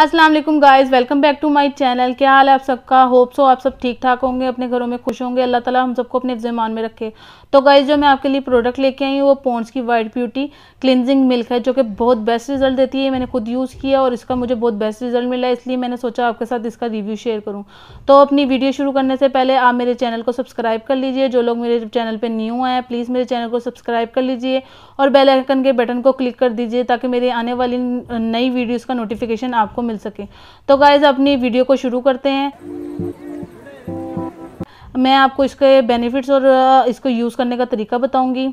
Aslam guys welcome back to my channel क्या हाल है आप सबका होप सो आप सब ठीक ठाक होंगे अपने घरों में खुश होंगे अल्लाह ताला हम सबको अपने जमान में रखे तो गाइज़ जो मैं आपके लिए प्रोडक्ट लेके आई हूँ वो पोन्स की वाइट ब्यूटी क्लिनजिंग मिल्क है जो कि बहुत बेस्ट रिजल्ट देती है मैंने खुद यूज़ किया और इसका मुझे बहुत बेस्ट रिजल्ट मिला इसलिए मैंने सोचा आपके साथ इसका रिव्यू शेयर करूँ तो अपनी वीडियो शुरू करने से पहले आप मेरे चैनल को सब्सक्राइब कर लीजिए जो लोग मेरे चैनल पर न्यू आए हैं प्लीज़ मेरे चैनल को सब्सक्राइब कर लीजिए और बेलाइकन के बटन को क्लिक कर दीजिए ताकि मेरी आने वाली नई वीडियोज़ का नोटिफिकेशन आपको मिल सके तो गाइज अपनी वीडियो को शुरू करते हैं मैं आपको इसके बेनिफिट्स और इसको यूज़ करने का तरीका बताऊंगी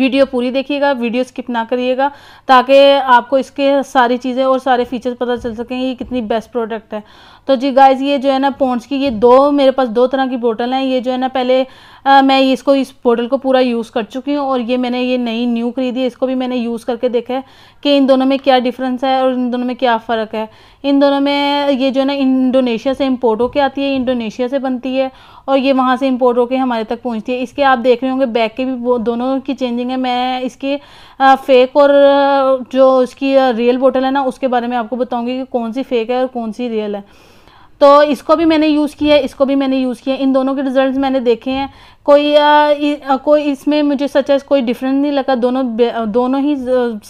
वीडियो पूरी देखिएगा वीडियो स्किप ना करिएगा ताकि आपको इसके सारी चीज़ें और सारे फीचर्स पता चल सकें ये कितनी बेस्ट प्रोडक्ट है तो जी गाइज ये जो है ना पॉन्ड्स की ये दो मेरे पास दो तरह की बोटल हैं ये जो है ना पहले आ, मैं इसको इस पोर्टल को पूरा यूज़ कर चुकी हूँ और ये मैंने ये नई न्यू खरीदी है इसको भी मैंने यूज़ करके देखा है कि इन दोनों में क्या डिफरेंस है और इन दोनों में क्या फ़र्क है इन दोनों में ये जो है ना इंडोनेशिया से इम्पोर्ट होकर आती है इंडोनेशिया से बनती है और ये वहाँ से इम्पोर्ट होकर हमारे तक पहुँचती है इसके आप देख रहे होंगे बैक के भी दोनों की चेंजिंग है मैं इसके फेक और जो उसकी रियल बोटल है ना उसके बारे में आपको बताऊँगी कि कौन सी फेक है और कौन सी रियल है तो इसको भी मैंने यूज़ किया है इसको भी मैंने यूज़ किया इन दोनों के रिजल्ट मैंने देखे हैं कोई आ, इ, कोई इसमें मुझे सच कोई डिफरेंस नहीं लगा दोनों दोनों ही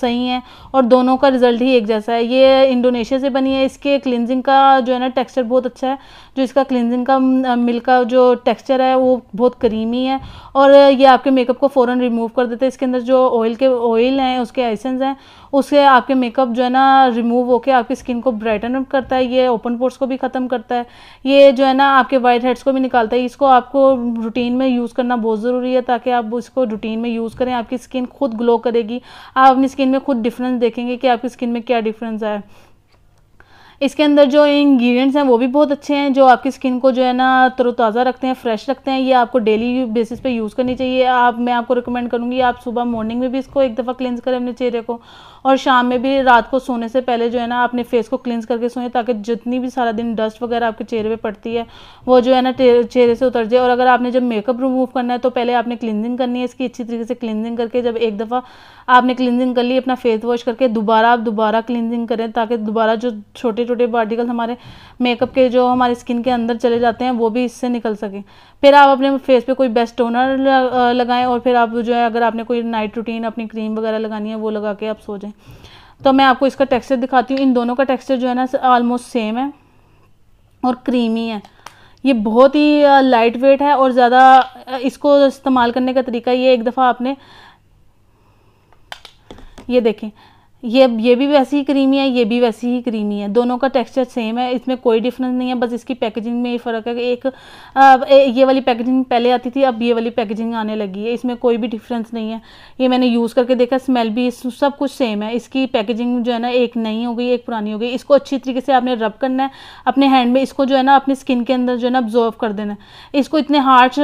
सही हैं और दोनों का रिजल्ट ही एक जैसा है ये इंडोनेशिया से बनी है इसके क्लिनजिंग का जो है ना टेक्सचर बहुत अच्छा है जो इसका क्लिनजिंग का मिल का जो टेक्सचर है वो बहुत क्रीमी है और ये आपके मेकअप को फ़ौर रिमूव कर देते हैं इसके अंदर जो ऑयल के ऑयल हैं उसके एसेंस हैं उससे आपके मेकअप जो है ना रिमूव होकर आपकी स्किन को ब्राइटन अप करता है ये ओपन पोर्ट्स को भी ख़त्म करता है ये जो है ना आपके वाइट हेड्स को भी निकालता है इसको आपको रूटीन में यूज़ करना बहुत ज़रूरी है ताकि आप इसको रूटीन में यूज़ करें आपकी स्किन खुद ग्लो करेगी आप अपनी स्किन में खुद डिफरेंस देखेंगे कि आपकी स्किन में क्या डिफरेंस आए इसके अंदर जो इंग्रेडिएंट्स हैं वो भी बहुत अच्छे हैं जो आपकी स्किन को जो है ना तरोताज़ा रखते हैं फ्रेश रखते हैं ये आपको डेली बेसिस पे यूज़ करनी चाहिए आप मैं आपको रिकमेंड करूँगी आप सुबह मॉर्निंग में भी इसको एक दफ़ा क्लींस करें अपने चेहरे को और शाम में भी रात को सोने से पहले जो है ना अपने फेस को क्लींस करके सोए ताकि जितनी भी सारा दिन डस्ट वगैरह आपके चेहरे पर पड़ती है वो जो है ना चेहरे से उतर जाए और अगर आपने जब मेकअप रिमूव करना है तो पहले आपने क्लिनजिंग करनी है इसकी अच्छी तरीके से क्लिनजिंग करके जब एक दफ़ा आपने क्लिनजिंग कर ली अपना फेस वॉश करके दोबारा आप दोबारा क्लिनजिंग करें ताकि दोबारा जो छोटे छोटे पार्टिकल्स हमारे मेकअप के जो हमारे स्किन के अंदर चले जाते हैं वो भी इससे निकल सके फिर आप अपने फेस पे कोई बेस्ट टोनर लगाएं और फिर आप जो है अगर आपने कोई नाइट रूटीन अपनी क्रीम वगैरह लगानी है वो लगा के आप सो जाएँ तो मैं आपको इसका टेक्स्चर दिखाती हूँ इन दोनों का टेक्स्चर जो है ना ऑलमोस्ट सेम है और क्रीमी है ये बहुत ही लाइट वेट है और ज़्यादा इसको इस्तेमाल करने का तरीका ये एक दफ़ा आपने ये देखें ये ये भी वैसी ही क्रीमी है ये भी वैसी ही क्रीमी है दोनों का टेक्सचर सेम है इसमें कोई डिफरेंस नहीं है बस इसकी पैकेजिंग में ही फ़र्क है कि एक आ, ये वाली पैकेजिंग पहले आती थी अब ये वाली पैकेजिंग आने लगी है इसमें कोई भी डिफरेंस नहीं है ये मैंने यूज़ करके देखा स्मेल भी सब कुछ सेम है इसकी पैकेजिंग जो है ना एक नई हो गई एक पुरानी हो गई इसको अच्छी तरीके से आपने रब करना है अपने हैंड में इसको जो है ना अपनी स्किन के अंदर जो है ना ऑब्जॉर्व कर देना है इसको इतने हार्ड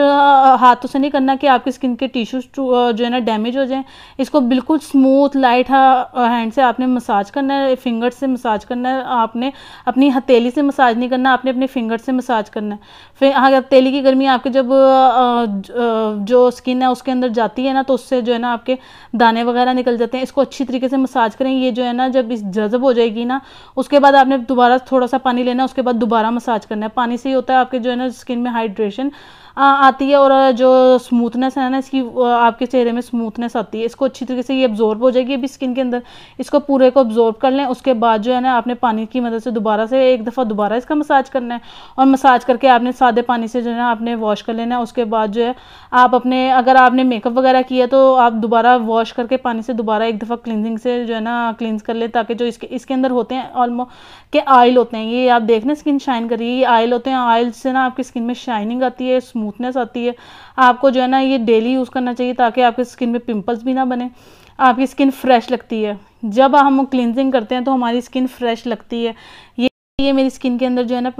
हाथों से नहीं करना कि आपकी स्किन के टिश्यूज जो है ना डैमेज हो जाए इसको बिल्कुल स्मूथ लाइट हैंड हैंड से आपने मसाज करना है फिंगर से मसाज करना है आपने अपनी हथेली से मसाज नहीं करना आपने अपने फिंगर से मसाज करना है फिर हाँ हथेली की गर्मी आपके जब जो स्किन है उसके अंदर जाती है ना तो उससे जो है ना आपके दाने वगैरह निकल जाते हैं इसको अच्छी तरीके से मसाज करें ये जो है ना जब इस जज़ब हो जाएगी ना उसके बाद आपने दोबारा थोड़ा सा पानी लेना उसके बाद दोबारा मसाज करना है पानी से ही होता है आपके जो है ना स्किन में हाइड्रेशन आती है और जो स्मूथनेस है ना इसकी आपके चेहरे में स्मूथनेस आती है इसको अच्छी तरीके से ये अब्जॉर्ब हो जाएगी अभी स्किन के अंदर इसको पूरे को ऑब्जॉर्व कर लें उसके बाद जो है ना आपने पानी की मदद से दोबारा से एक दफ़ा दोबारा इसका मसाज करना है और मसाज करके आपने सादे पानी से जो है ना आपने वॉश कर लेना है उसके बाद जो है आप अपने अगर आपने मेकअप वगैरह किया तो आप दोबारा वॉश करके पानी से दोबारा एक दफ़ा क्लिनजिंग से जो है ना क्लिनज कर लें ताकि जो इसके इसके अंदर होते हैं ऑलमो के आयल होते हैं ये आप देख लें स्किन शाइन करिए ये आयल होते हैं आयल से ना आपकी स्किन में शाइनिंग आती है स्मूथनेस आती है आपको जो है ना ये डेली यूज़ करना चाहिए ताकि आपकी स्किन में पिंपल्स भी ना बने आपकी स्किन फ्रेश लगती है जब हम क्लिनजिंग करते हैं तो हमारी स्किन फ्रेश लगती है ये ये मेरी स्किन के अंदर जो है ना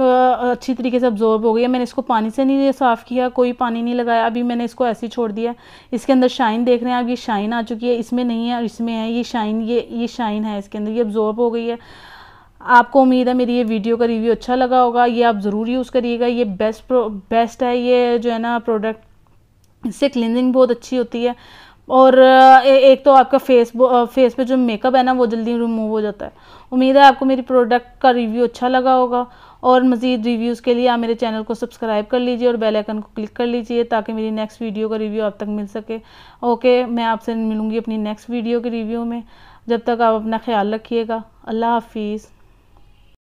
अच्छी तरीके से अब्जॉर्ब हो गई है मैंने इसको पानी से नहीं साफ़ किया कोई पानी नहीं लगाया अभी मैंने इसको ऐसे ही छोड़ दिया इसके अंदर शाइन देख रहे हैं आप ये शाइन आ चुकी है इसमें नहीं है और इसमें है ये शाइन ये ये शाइन है इसके अंदर ये अब्जॉर्ब हो गई है आपको उम्मीद है मेरी ये वीडियो का रिव्यू अच्छा लगा होगा ये आप ज़रूर यूज़ करिएगा ये बेस्ट बेस्ट है ये जो है ना प्रोडक्ट इससे क्लिनजिंग बहुत अच्छी होती है और एक तो आपका फेस फेस पे जो मेकअप है ना वो जल्दी रिमूव हो जाता है उम्मीद है आपको मेरी प्रोडक्ट का रिव्यू अच्छा लगा होगा और मज़ीद रिव्यूज़ के लिए आप मेरे चैनल को सब्सक्राइब कर लीजिए और बेल आइकन को क्लिक कर लीजिए ताकि मेरी नेक्स्ट वीडियो का रिव्यू आप तक मिल सके ओके मैं आपसे मिलूँगी अपनी नेक्स्ट वीडियो के रिव्यू में जब तक आप अपना ख्याल रखिएगा अल्लाह हाफिज़